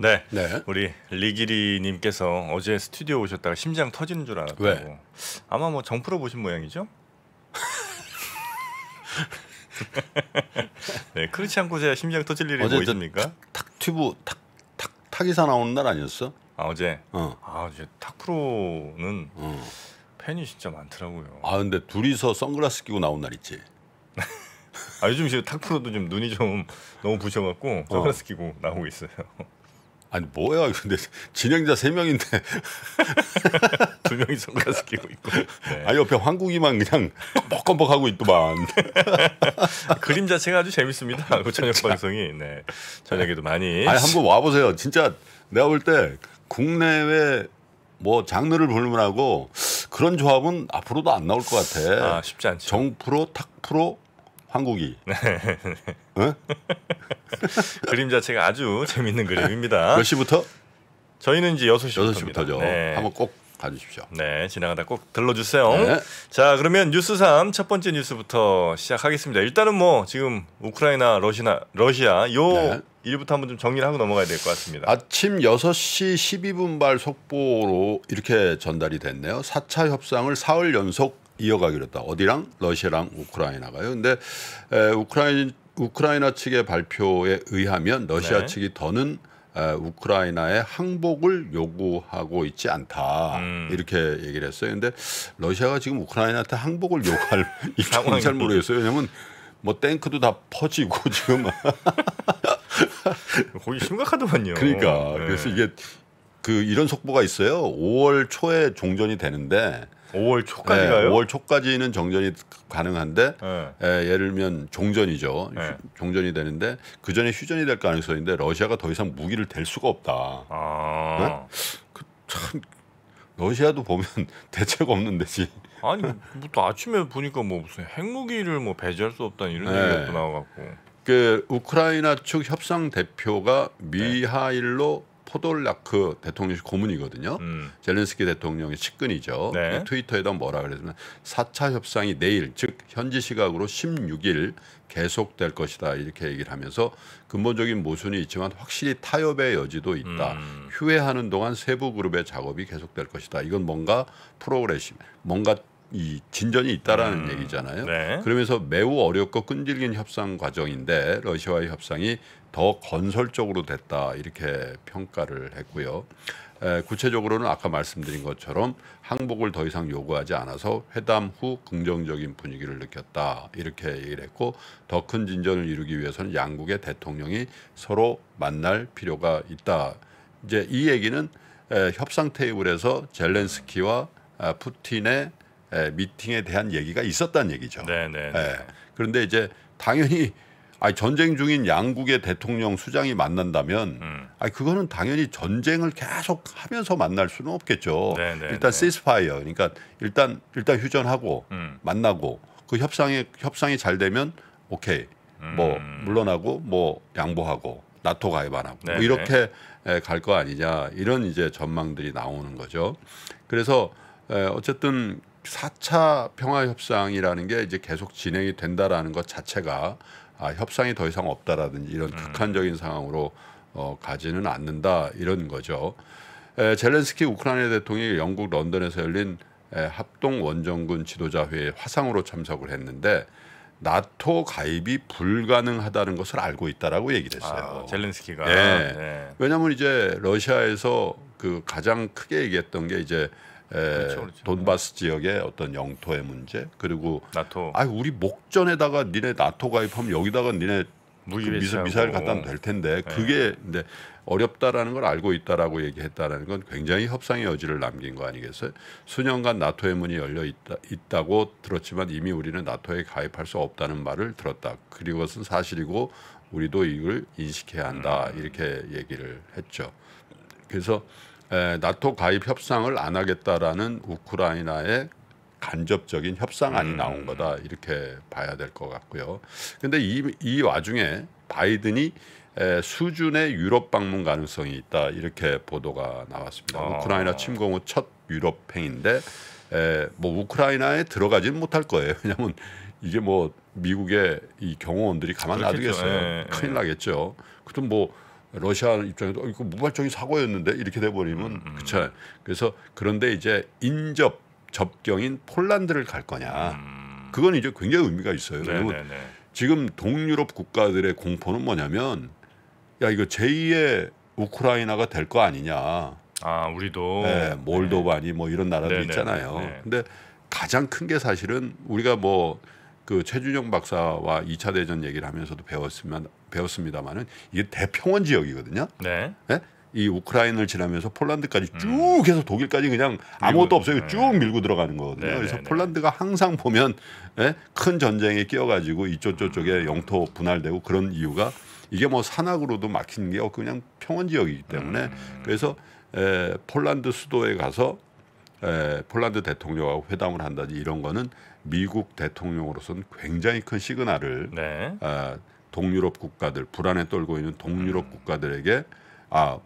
네. 네. 우리 리기리님께서 어제 스튜디오 오셨다가 심장 터지는 줄 알았다고. 왜? 아마 뭐 정프로 보신 모양이죠? 네, 그렇지 않고 제가 심장 터질 일이 뭐 있습니까? 탁 튜브 탁탁 탁이사 나오는 날 아니었어? 아 어제. 어. 아 이제 탁 프로는 어. 팬이 진짜 많더라고요. 아 근데 둘이서 선글라스 끼고 나온 날 있지. 아 요즘 탁 프로도 좀 눈이 좀 너무 부셔갖고 어. 선글라스 어. 끼고 나오고 있어요. 아니 뭐야 근데 진행자 세 명인데 두 명이 성가스 끼고 있고 아, 네. 아 옆에 황국이만 그냥 껌뻑껌뻑 하고 있더만 그림 자체가 아주 재밌습니다 그 저녁 방송이 네 저녁에도 많이 아니 한번 와보세요 진짜 내가 볼 때 국내외 뭐 장르를 볼문하고 그런 조합은 앞으로도 안 나올 것 같아 아 쉽지 않죠 정프로 탁프로 황국이 네. 예? 그림 자체가 아주 재밌는 그림입니다. 몇 시부터? 저희는 이제 6시부터 6시부터죠. 네. 한번 꼭가주십시오 네, 지나가다 꼭 들러주세요. 네. 자, 그러면 뉴스 3첫 번째 뉴스부터 시작하겠습니다. 일단은 뭐 지금 우크라이나, 러시나, 러시아 요 네. 일부터 한번 좀 정리를 하고 넘어가야 될 것 같습니다. 아침 6시 12분 발 속보로 이렇게 전달이 됐네요. 4차 협상을 사흘 연속 이어가기로 했다. 어디랑? 러시아랑 우크라이나가요. 근데 에, 우크라이나 우크라이나 측의 발표에 의하면 러시아 네. 측이 더는 우크라이나의 항복을 요구하고 있지 않다 음. 이렇게 얘기를 했어요. 근데 러시아가 지금 우크라이나한테 항복을 요구할 입장은 잘 모르겠어요. 왜냐하면 뭐 탱크도 다 퍼지고 지금 거기 심각하더만요. 그러니까 네. 그래서 이게 그 이런 속보가 있어요. 5월 초에 종전이 되는데 5월 초까지가요? 네, 5월 초까지는 정전이 가능한데 네. 예, 예를 들면 종전이죠. 네. 종전이 되는데 그 전에 휴전이 될가능성이있는데 러시아가 더 이상 무기를 댈 수가 없다. 아. 네? 그, 참 러시아도 보면 대책 없는 데지. 아니 뭐또 뭐 아침에 보니까 뭐 무슨 핵무기를 뭐 배제할 수없다 이런 네. 얘기가 또 나와갖고. 그 우크라이나 측 협상 대표가 네. 미하일로 포돌라크 대통령실 고문이거든요. 음. 젤렌스키 대통령의 측근이죠. 네. 네 트위터에다 뭐라 그랬냐면 4차 협상이 내일 즉 현지 시각으로 16일 계속될 것이다 이렇게 얘기를 하면서 근본적인 모순이 있지만 확실히 타협의 여지도 있다. 음. 휴회하는 동안 세부 그룹의 작업이 계속될 것이다. 이건 뭔가 프로그레시 뭔가 이 진전이 있다라는 음. 얘기잖아요. 네. 그러면서 매우 어렵고 끈질긴 협상 과정인데 러시아와의 협상이 더 건설적으로 됐다 이렇게 평가를 했고요. 에, 구체적으로는 아까 말씀드린 것처럼 항복을 더 이상 요구하지 않아서 회담 후 긍정적인 분위기를 느꼈다 이렇게 얘기를 했고 더 큰 진전을 이루기 위해서는 양국의 대통령이 서로 만날 필요가 있다. 이제 이 얘기는 에, 협상 테이블에서 젤렌스키와 아, 푸틴의 에, 예, 미팅에 대한 얘기가 있었다는 얘기죠. 네네. 네, 네. 예. 그런데 이제 당연히 아 전쟁 중인 양국의 대통령 수장이 만난다면 음. 아 그거는 당연히 전쟁을 계속 하면서 만날 수는 없겠죠. 네네, 네, 일단 세스파이어 그러니까 일단 일단 휴전하고 음. 만나고 그 협상이 협상이 잘 되면 오케이 뭐 음. 뭐 물러나고 뭐 양보하고 나토 가입 안 하고 뭐 이렇게 예, 갈거 아니냐 이런 이제 전망들이 나오는 거죠. 그래서 어쨌든 4차 평화 협상이라는 게 이제 계속 진행이 된다라는 것 자체가 아, 협상이 더 이상 없다라든지 이런 음. 극한적인 상황으로 어, 가지는 않는다 이런 거죠. 에, 젤렌스키 우크라이나 대통령이 영국 런던에서 열린 에, 합동 원정군 지도자 회의 화상으로 참석을 했는데 나토 가입이 불가능하다는 것을 알고 있다라고 얘기를 아, 했어요. 아, 젤렌스키가. 예. 네. 왜냐하면 이제 러시아에서 그 가장 크게 얘기했던 게 이제 예, 그렇죠, 그렇죠. 네. 돈바스 지역의 어떤 영토의 문제 그리고 나토. 아 우리 목전에다가 니네 나토 가입하면 여기다가 니네 그 미사, 미사일 갖다 놓으될 텐데 네. 그게 근데 어렵다라는 걸 알고 있다라고 얘기했다라는 건 굉장히 협상의 여지를 남긴 거 아니겠어요? 수년간 나토의 문이 열려 있다, 있다고 들었지만 이미 우리는 나토에 가입할 수 없다는 말을 들었다. 그리고 그은 사실이고 우리도 이걸 인식해야 한다 음. 이렇게 얘기를 했죠. 그래서 에, 나토 가입 협상을 안 하겠다라는 우크라이나의 간접적인 협상안이 음. 나온 거다 이렇게 봐야 될 것 같고요. 근데 이, 이 와중에 바이든이 에, 수준의 유럽 방문 가능성이 있다 이렇게 보도가 나왔습니다. 아. 우크라이나 침공 후 첫 유럽 행인데 에, 뭐 우크라이나에 들어가진 못할 거예요. 왜냐하면 이게 뭐 미국의 이 경호원들이 가만 그렇겠죠. 놔두겠어요. 에, 예, 큰일 예. 나겠죠. 그럼 뭐 러시아 입장에도 어, 이거 무발적인 사고였는데 이렇게 돼버리면 음. 음. 그쵸. 그래서 그런데 이제 인접 접경인 폴란드를 갈 거냐. 음. 그건 이제 굉장히 의미가 있어요. 네, 그냐면 네, 네. 지금 동유럽 국가들의 공포는 뭐냐면 야 이거 제2의 우크라이나가 될 거 아니냐. 아 우리도 네, 몰도바니 네. 뭐 이런 나라들 있잖아요. 네. 근데 가장 큰 게 사실은 우리가 뭐그 최준영 박사와 2차 대전 얘기를 하면서도 배웠으면 배웠습니다만은 이게 대평원 지역이거든요. 네. 네? 이 우크라이나를 지나면서 폴란드까지 쭉 음. 해서 독일까지 그냥 아무것도 없어요. 네. 쭉 밀고 들어가는 거거든요. 네, 그래서 네, 폴란드가 항상 보면 예? 큰 전쟁에 끼어가지고 이쪽 저쪽에 영토 분할되고 그런 이유가 이게 뭐 산악으로도 막히는 게 그냥 평원 지역이기 때문에 음. 그래서 에, 예, 폴란드 수도에 가서 에, 예, 폴란드 대통령하고 회담을 한다지 든 이런 거는 미국 대통령으로서는 굉장히 큰 시그널을 네. 아, 동유럽 국가들 불안에 떨고 있는 동유럽 음. 국가들에게 아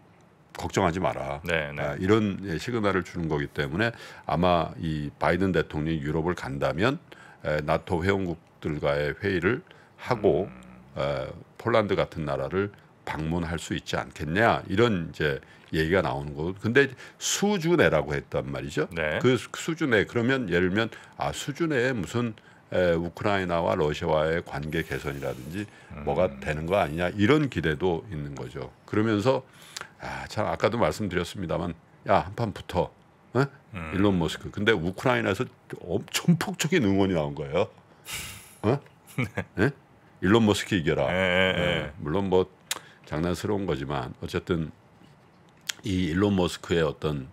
걱정하지 마라 네, 네. 아, 이런 예, 시그널을 주는 거기 때문에 아마 이 바이든 대통령이 유럽을 간다면 에, 나토 회원국들과의 회의를 하고 음. 에, 폴란드 같은 나라를 방문할 수 있지 않겠냐 이런 이제 얘기가 나오는 거고 근데 수준에라고 했단 말이죠. 네. 그 수준에 그러면 예를 들면 아 수준에 무슨 에, 우크라이나와 러시아와의 관계 개선이라든지 음. 뭐가 되는 거 아니냐 이런 기대도 있는 거죠. 그러면서 아, 참 아까도 말씀드렸습니다만 야 한판 붙어 어? 음. 일론 머스크. 근데 우크라이나에서 엄청 폭적인 응원이 나온 거예요. 어? 네. 에? 예? 일론 머스크 이겨라. 에, 예, 에, 예, 물론 뭐 장난스러운 거지만 어쨌든 이 일론 머스크의 어떤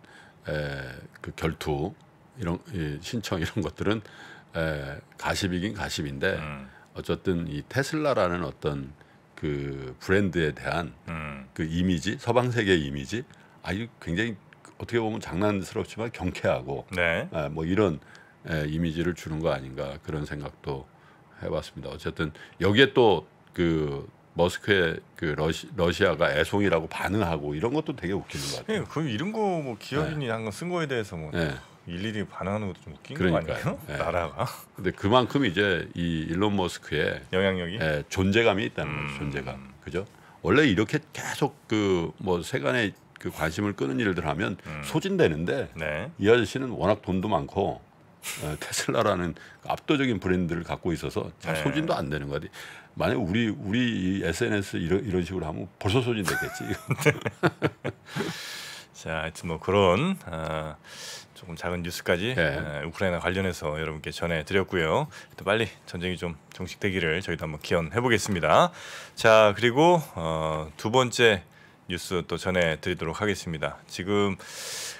에, 그 결투 이런 이 신청 이런 것들은 에, 가십이긴 가십인데 음. 어쨌든 이 테슬라라는 어떤 그 브랜드에 대한 음. 그 이미지 서방 세계 이미지 아주 굉장히 어떻게 보면 장난스럽지만 경쾌하고 네. 에, 뭐 이런 에, 이미지를 주는 거 아닌가 그런 생각도 해봤습니다. 어쨌든 여기에 또그 머스크의 그 러시, 러시아가 애송이라고 반응하고 이런 것도 되게 웃기는 것 같아요. 예, 그 이런 거 뭐 기업인이 네. 한건 쓴 거에 대해서 뭐 네. 일일이 반응하는 것도 좀 웃긴 그러니까요. 거 아니에요? 네. 나라가. 근데 그만큼 이제 이 일론 머스크의 영향력이 예, 존재감이 있다는 음. 거죠. 존재감. 그죠? 원래 이렇게 계속 그 뭐 세간의 그 관심을 끄는 일들 하면 음. 소진되는데 네. 이 아저씨는 워낙 돈도 많고 어, 테슬라라는 압도적인 브랜드를 갖고 있어서 잘 네. 소진도 안 되는 거 같아요. 만약 우리 우리 SNS 이런 이런 식으로 하면 벌써 소진됐겠지. 자, 하여튼 뭐 그런 아, 조금 작은 뉴스까지 네. 아, 우크라이나 관련해서 여러분께 전해드렸고요. 또 빨리 전쟁이 좀 종식되기를 저희도 한번 기원해 보겠습니다. 자, 그리고 어, 두 번째 뉴스 또 전해드리도록 하겠습니다. 지금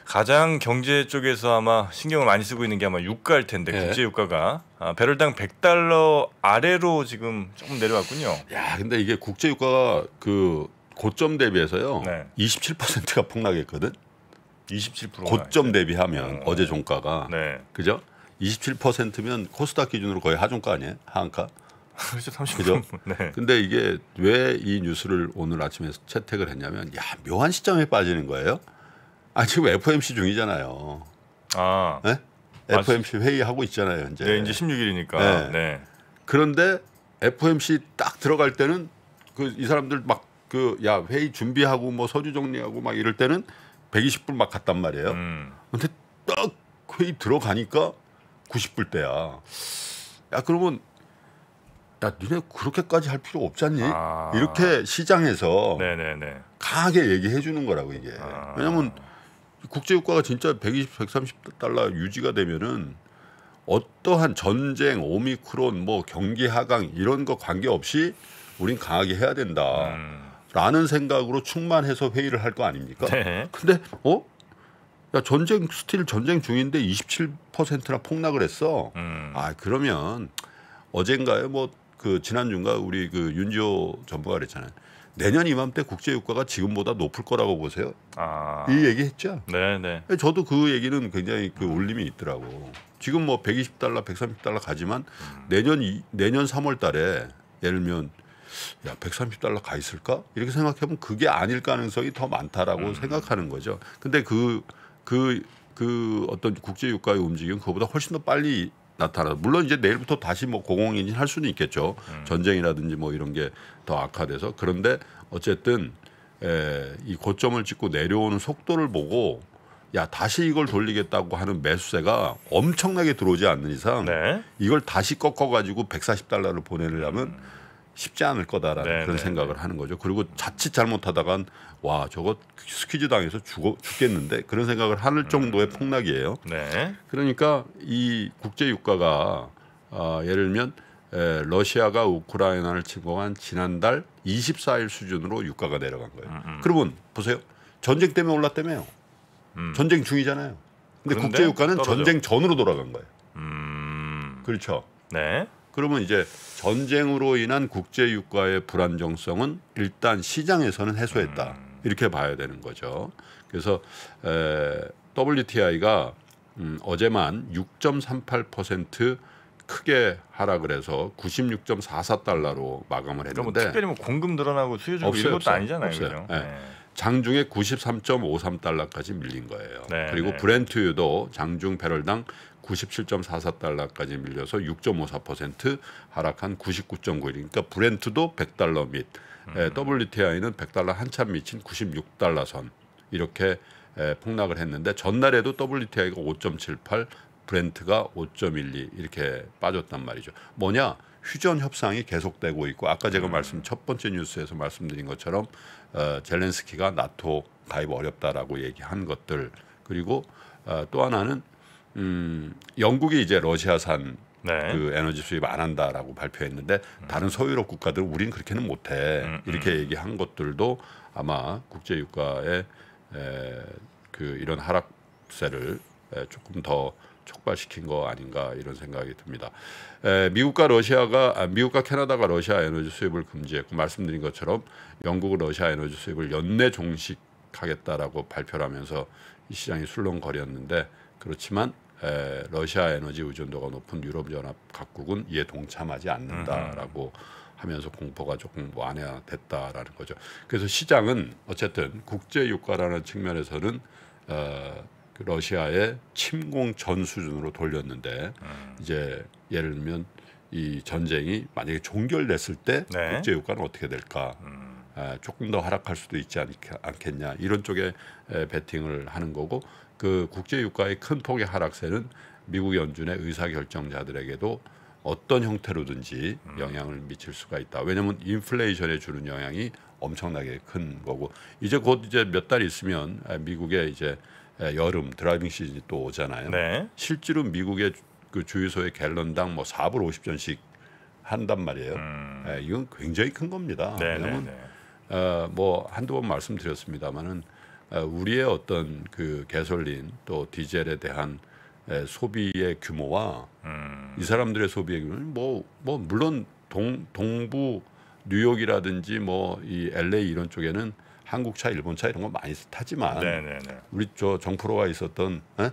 가장 경제 쪽에서 아마 신경을 많이 쓰고 있는 게 아마 유가일 텐데 네. 국제 유가가 아, 배럴당 100달러 아래로 지금 조금 내려왔군요. 야, 근데 이게 국제 유가가 그 고점 대비해서요. 네. 27%가 폭락했거든. 27% 고점 대비하면 어. 제 종가가 네. 그죠? 27%면 코스닥 기준으로 거의 하종가 아니에요? 하한가? 그렇죠. 30분. 그죠? 네. 근데 이게 왜 이 뉴스를 오늘 아침에 채택을 했냐면 야 묘한 시점에 빠지는 거예요. 아 지금 FOMC 중이잖아요. 아. 네? FOMC 아, 회의 하고 있잖아요 현재. 네, 이제 16일이니까. 네. 네. 그런데 FOMC 딱 들어갈 때는 그 이 사람들 막 그 야 회의 준비하고 뭐 서류 정리하고 막 이럴 때는 120불 막 갔단 말이에요. 음. 근데 딱 회의 들어가니까 90불 대야. 야 그러면 야 니네 그렇게까지 할 필요 없잖니 아. 이렇게 시장에서 네네네. 강하게 얘기해 주는 거라고 이게 아. 왜냐면 국제유가가 진짜 120, 130달러 유지가 되면은 어떠한 전쟁, 오미크론, 뭐 경기 하강 이런 거 관계없이 우린 강하게 해야 된다. 음. 라는 생각으로 충만해서 회의를 할 거 아닙니까? 네. 근데 어? 야, 전쟁 스틸 전쟁 중인데 27%나 폭락을 했어. 음. 아, 그러면 어젠가요뭐 그 지난주인가 우리 그 윤지호 전부가 그랬잖아요. 내년 이맘때 국제유가가 지금보다 높을 거라고 보세요. 아. 이 얘기 했죠. 네네. 네. 저도 그 얘기는 굉장히 그 울림이 있더라고. 지금 뭐 120달러, 130달러 가지만 음. 내년 이, 내년 3월 달에 예를 들면 야 130달러 가 있을까? 이렇게 생각해보면 그게 아닐 가능성이 더 많다라고 음. 생각하는 거죠. 근데 그 그, 그 어떤 국제유가의 움직임 그거보다 훨씬 더 빨리 나타나. 물론 이제 내일부터 다시 뭐 공공인진 할 수는 있겠죠. 음. 전쟁이라든지 뭐 이런 게 더 악화돼서 그런데 어쨌든 에, 이 고점을 찍고 내려오는 속도를 보고 야 다시 이걸 돌리겠다고 하는 매수세가 엄청나게 들어오지 않는 이상 네. 이걸 다시 꺾어가지고 140달러를 보내려면. 음. 쉽지 않을 거다라는 네 그런 네, 생각을 네. 하는 거죠. 그리고 자칫 잘못하다간 와 저거 스퀴즈 당해서 죽어 죽겠는데 그런 생각을 하는 음. 정도의 음. 폭락이에요. 네. 그러니까 이 국제 유가가 어, 아, 예를 들면 에, 러시아가 우크라이나를 침공한 지난달 24일 수준으로 유가가 내려간 거예요. 음음. 음. 그러면 보세요. 전쟁 때문에 올랐다며요. 음. 전쟁 중이잖아요. 근데 국제 유가는 전쟁 전으로 돌아간 거예요. 음. 그렇죠. 네. 그러면 이제 전쟁으로 인한 국제 유가의 불안정성은 일단 시장에서는 해소했다 음. 이렇게 봐야 되는 거죠. 그래서 에, WTI가 음, 어제만 6.38% 크게 하락을 해서 96.44 달러로 마감을 그러니까 뭐 했는데 뭐 특별히 뭐 공급 늘어나고 수요 줄고 이것도 아니잖아요. 없어요. 네. 네. 장중에 93.53달러까지 밀린 거예요. 네, 그리고 네. 브렌트유도 장중 배럴당 97.44달러까지 밀려서 6.54% 하락한 99.9이니까 브렌트도 100달러 밑, 음. WTI는 100달러 한참 미친 96달러 선 이렇게 에, 폭락을 했는데 전날에도 WTI가 5.78, 브렌트가 5.12 이렇게 빠졌단 말이죠. 뭐냐? 휴전 협상이 계속되고 있고 아까 제가 음. 말씀 첫 번째 뉴스에서 말씀드린 것처럼 어, 젤렌스키가 나토 가입 어렵다라고 얘기한 것들 그리고 어, 또 하나는 음, 영국이 이제 러시아산 네. 그 에너지 수입 안 한다라고 발표했는데 음. 다른 서유럽 국가들은 우린 그렇게는 못해 음, 음. 이렇게 얘기한 것들도 아마 국제 유가의 그 이런 하락세를 에, 조금 더 촉발시킨 거 아닌가 이런 생각이 듭니다. 에, 미국과 러시아가 아, 미국과 캐나다가 러시아 에너지 수입을 금지했고 말씀드린 것처럼 영국은 러시아 에너지 수입을 연내 종식하겠다라고 발표하면서 이 시장이 술렁거렸는데 그렇지만 에, 러시아 에너지 의존도가 높은 유럽 연합 각국은 이에 동참하지 않는다라고 음, 음. 하면서 공포가 조금 완화됐다라는 뭐 거죠. 그래서 시장은 어쨌든 국제 유가라는 측면에서는 어, 그 러시아의 침공 전 수준으로 돌렸는데 음. 이제 예를 들면 이 전쟁이 만약에 종결됐을 때 네. 국제 유가는 어떻게 될까? 음. 아, 조금 더 하락할 수도 있지 않겠냐 이런 쪽에 베팅을 하는 거고 그 국제 유가의 큰 폭의 하락세는 미국 연준의 의사결정자들에게도 어떤 형태로든지 음. 영향을 미칠 수가 있다. 왜냐하면 인플레이션에 주는 영향이 엄청나게 큰 거고 이제 곧 이제 몇 달 있으면 미국의 이제 여름 드라이빙 시즌이 또 오잖아요. 네. 실제로 미국의 그 주유소의 갤런당 뭐 4불 50전씩 한단 말이에요. 음. 이건 굉장히 큰 겁니다. 네, 네 왜냐하면 네, 어, 뭐 한두 번 말씀드렸습니다마는 어, 우리의 어떤 그개솔린또 디젤에 대한 소비의 규모와 음. 이 사람들의 소비의 규모는 뭐, 뭐 물론 동, 동부 뉴욕이라든지 뭐 이 LA 이런 쪽에는 한국 차, 일본 차 이런 거 많이 타지만 네네네. 우리 저 정프로가 있었던 에?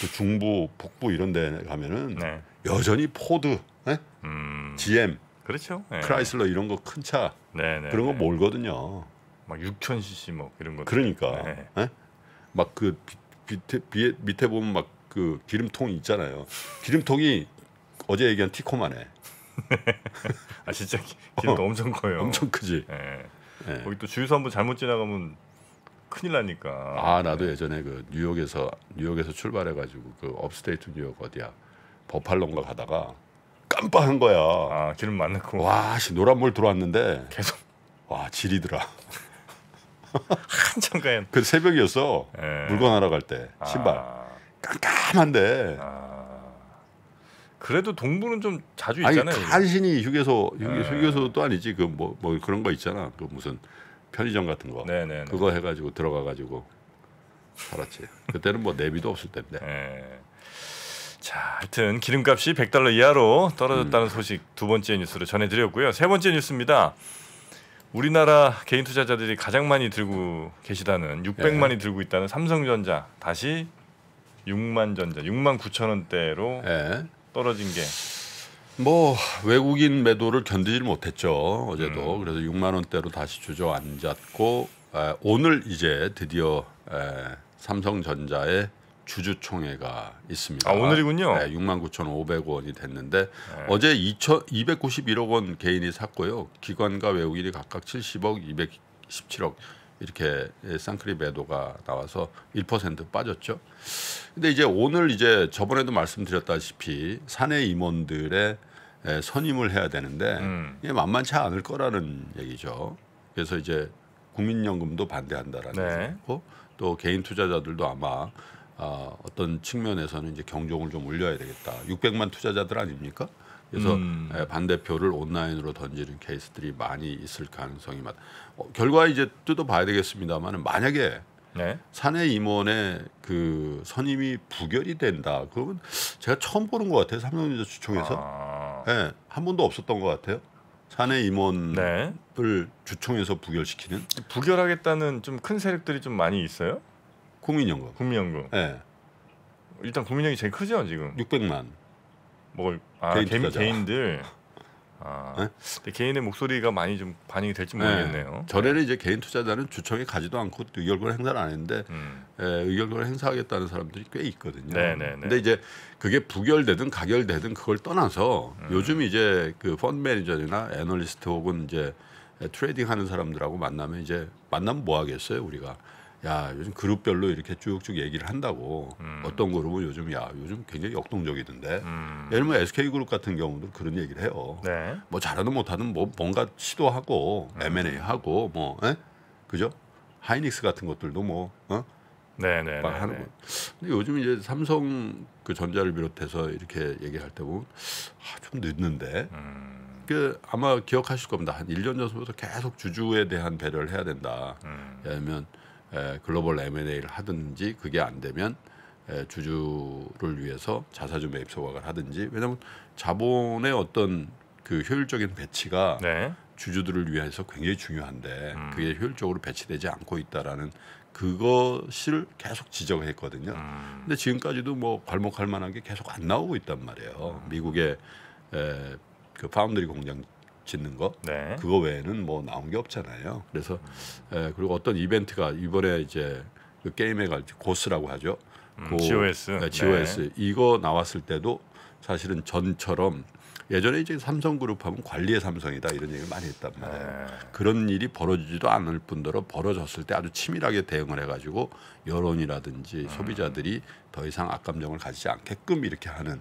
그 중부, 북부 이런 데 가면은 네. 여전히 포드, 에? 음. GM, 그렇죠. 네. 크라이슬러 이런 거 큰 차 그런 거 몰거든요. 막 6,000cc 뭐 이런 거. 그러니까. 네. 네? 막그 밑에 비에, 밑에 보면 막 그 기름통 있잖아요. 기름통이 어제 얘기한 티코만해. 아 진짜 기름통 어, 엄청 커요. 엄청 크지. 네. 네. 거기 또 주유소 한번 잘못 지나가면 큰일 나니까. 아 나도 네. 예전에 그 뉴욕에서 뉴욕에서 출발해가지고 그 업스테이트 뉴욕 어디야 버팔로인가 가다가 깜빡한 거야. 아 기름 많고. 와 씨 노란 물 들어왔는데 계속 와 지리더라. 한참 가요. 그 새벽이었어. 네. 물건 하러 갈때 아. 신발 아. 깜깜한데. 아. 그래도 동부는 좀 자주 있잖아요. 간신히 휴게소 휴게소, 예. 휴게소도 아니지 그뭐뭐 뭐 그런 거 있잖아. 그 무슨 편의점 같은 거. 네네네. 네, 네. 그거 해가지고 들어가가지고 살았지. 그때는 뭐 내비도 없을 때인데. 네. 자, 하여튼 기름값이 100달러 이하로 떨어졌다는 음. 소식 두 번째 뉴스로 전해드렸고요. 세 번째 뉴스입니다. 우리나라 개인 투자자들이 가장 많이 들고 계시다는 600만이 예. 들고 있다는 삼성전자 다시 6만 전자 6만 9천 원대로 예. 떨어진 게. 뭐 외국인 매도를 견디질 못했죠 어제도 음. 그래서 6만 원대로 다시 주저앉았고 에, 아, 오늘 이제 드디어 에, 삼성전자의 주주총회가 있습니다. 아, 오늘이군요. 네, 6 9 5 0원이 됐는데 네. 어제 2천, 291억 원 개인이 샀고요. 기관과 외국인이 각각 70억, 217억 이렇게 쌍크리 매도가 나와서 1% 빠졌죠. 근데 이제 오늘 이제 저번에도 말씀드렸다시피 사내 임원들의 선임을 해야 되는데 음. 이게 만만치 않을 거라는 얘기죠. 그래서 이제 국민연금도 반대한다라는 네. 거고 또 개인 투자자들도 아마 어, 어떤 측면에서는 이제 경종을 좀 울려야 되겠다. 600만 투자자들 아닙니까? 그래서 음. 예, 반대표를 온라인으로 던지는 케이스들이 많이 있을 가능성이 많. 어, 결과 이제 뜯어봐야 되겠습니다만 만약에 네. 사내 임원의 그 선임이 부결이 된다. 그러면 제가 처음 보는 것 같아요. 삼성전자 주총에서 아. 네, 한 번도 없었던 것 같아요. 사내 임원을 네. 주총에서 부결시키는 부결하겠다는 좀 큰 세력들이 좀 많이 있어요? 국민연금. 국민연금. 예. 네. 일단 국민연금이 제일 크죠 지금. 600만. 뭐 아, 개인, 개인 들 아, 네? 개인의 목소리가 많이 좀 반영이 될지 모르겠네요. 네. 예. 저래는 이제 개인 투자자는 주청에 가지도 않고 의결권 행사를 안 했는데 음. 에, 예, 의결권을 행사하겠다는 사람들이 꽤 있거든요. 네네네. 네, 네. 근데 이제 그게 부결되든 가결되든 그걸 떠나서 음. 요즘 이제 그펀 매니저나 애널리스트 혹은 이제 트레이딩 하는 사람들하고 만나면 이제 만나면 뭐 하겠어요 우리가 야 요즘 그룹별로 이렇게 쭉쭉 얘기를 한다고 음. 어떤 그룹은 요즘 야 요즘 굉장히 역동적이던데 음. 예를 들면 SK 그룹 같은 경우도 그런 얘기를 해요. 네. 뭐 잘하든 못하든 뭐 뭔가 시도하고 음. M&A 하고 뭐 에? 예? 그죠? 하이닉스 같은 것들도 뭐 어? 네네. 네, 네, 막 하는 네. 거. 근데 요즘 이제 삼성 그 전자를 비롯해서 이렇게 얘기할 때 보면 아, 좀 늦는데. 음. 그 아마 기억하실 겁니다. 한1년 전부터 계속 주주에 대한 배려를 해야 된다. 음. 왜냐하면 글로벌 M&A를 하든지 그게 안 되면 주주를 위해서 자사주 매입 소각을 하든지 왜냐하면 자본의 어떤 그 효율적인 배치가 네. 주주들을 위해서 굉장히 중요한데 음. 그게 효율적으로 배치되지 않고 있다라는 그것을 계속 지적했거든요. 음. 근데 지금까지도 뭐 괄목할 만한 게 계속 안 나오고 있단 말이에요. 음. 미국의 에, 그 파운드리 공장 짓는 거 네. 그거 외에는 뭐 나온 게 없잖아요. 그래서 음. 에, 그리고 어떤 이벤트가 이번에 이제 그 게임에 갈때 고스라고 하죠. 음, 고, GOS, 네, GOS 네. 이거 나왔을 때도 사실은 전처럼 예전에 이제 삼성그룹 하면 관리의 삼성이다 이런 얘기를 많이 했단 네. 말이에요. 네. 그런 일이 벌어지지도 않을 뿐더러 벌어졌을 때 아주 치밀하게 대응을 해가지고 여론이라든지 음. 소비자들이 더 이상 악감정을 가지지 않게끔 이렇게 하는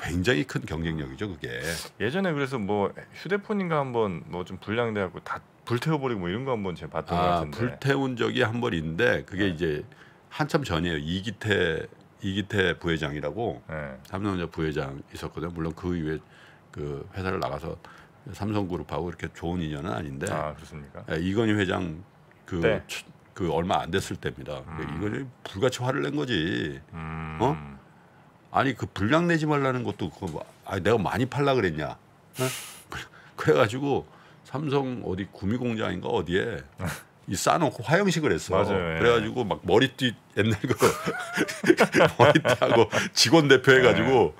굉장히 큰 경쟁력이죠 그게. 예전에 그래서 뭐 휴대폰인가 한번 뭐 좀 불량돼갖고 다 불태워버리고 뭐 이런 거 한번 제가 봤던 아, 것 같은데. 불태운 적이 한 번 있는데 그게 네. 이제 한참 전이에요 이기태 이기태 부회장이라고 네. 삼성전자 부회장 있었거든요. 물론 그 이후에 그 회사를 나가서 삼성그룹하고 이렇게 좋은 인연은 아닌데. 아 그렇습니까? 예, 이건희 회장 그. 네. 그 얼마 안 됐을 때입니다. 음. 이건희 불같이 화를 낸 거지. 음. 어? 아니 그 불량 내지 말라는 것도 그거 뭐, 아 내가 많이 팔라 그랬냐. 네? 그래가지고 삼성 어디 구미 공장인가 어디에 이 싸놓고 화형식을 했어. 맞아요, 예. 그래가지고 막 머리띠 옛날 그 머리띠하고 직원 대표 해가지고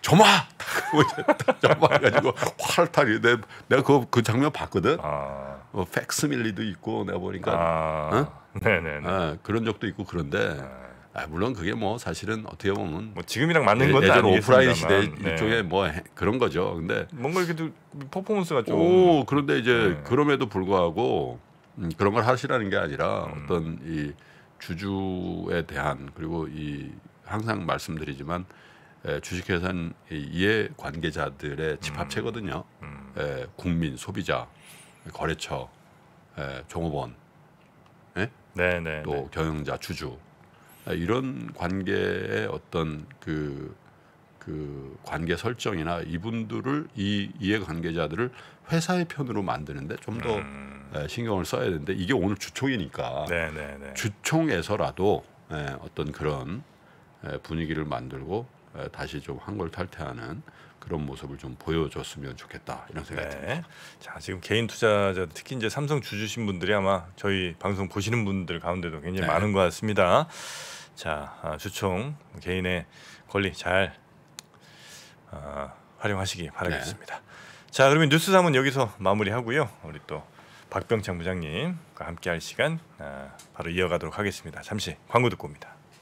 조마 예. 조마 해가지고 화를 타리. 내 내가 그, 그 장면 봤거든. 아... 어, 뭐 팩스밀리도 있고 내가 보니까. 아... 어? 네네. 네, 예, 그런 적도 있고 그런데. 아... 아, 물론 그게 뭐 사실은 어떻게 보면 뭐 지금이랑 맞는 예, 건데 예전 오프라인 시대 네. 일종의 뭐 그런 거죠. 근데 뭔가 이렇게 퍼포먼스가 좀 오, 그런데 이제 네. 그럼에도 불구하고 음, 그런 걸 하시라는 게 아니라 음. 어떤 이 주주에 대한 그리고 이 항상 말씀드리지만 주식회사는 이해 관계자들의 집합체거든요. 음. 음. 에, 국민, 소비자, 거래처, 에, 종업원, 네, 네, 또 네. 경영자, 주주 아, 이런 관계의 어떤 그, 그 관계 설정이나 이분들을 이 이해 관계자들을 회사의 편으로 만드는데 좀더 음. 예, 신경을 써야 되는데 이게 오늘 주총이니까 네네네. 네, 네. 주총에서라도 예, 어떤 그런 예, 분위기를 만들고 다시 좀 한 걸 탈퇴하는 그런 모습을 좀 보여줬으면 좋겠다 이런 생각이 네. 듭니다. 자 지금 개인 투자자 특히 이제 삼성 주주신 분들이 아마 저희 방송 보시는 분들 가운데도 굉장히 네. 많은 것 같습니다. 자 주총 아, 개인의 권리 잘 어, 활용하시기 바라겠습니다. 네. 자 그러면 뉴스 삼은 여기서 마무리하고요. 우리 또 박병창 부장님과 함께할 시간 어, 바로 이어가도록 하겠습니다. 잠시 광고 듣고 옵니다.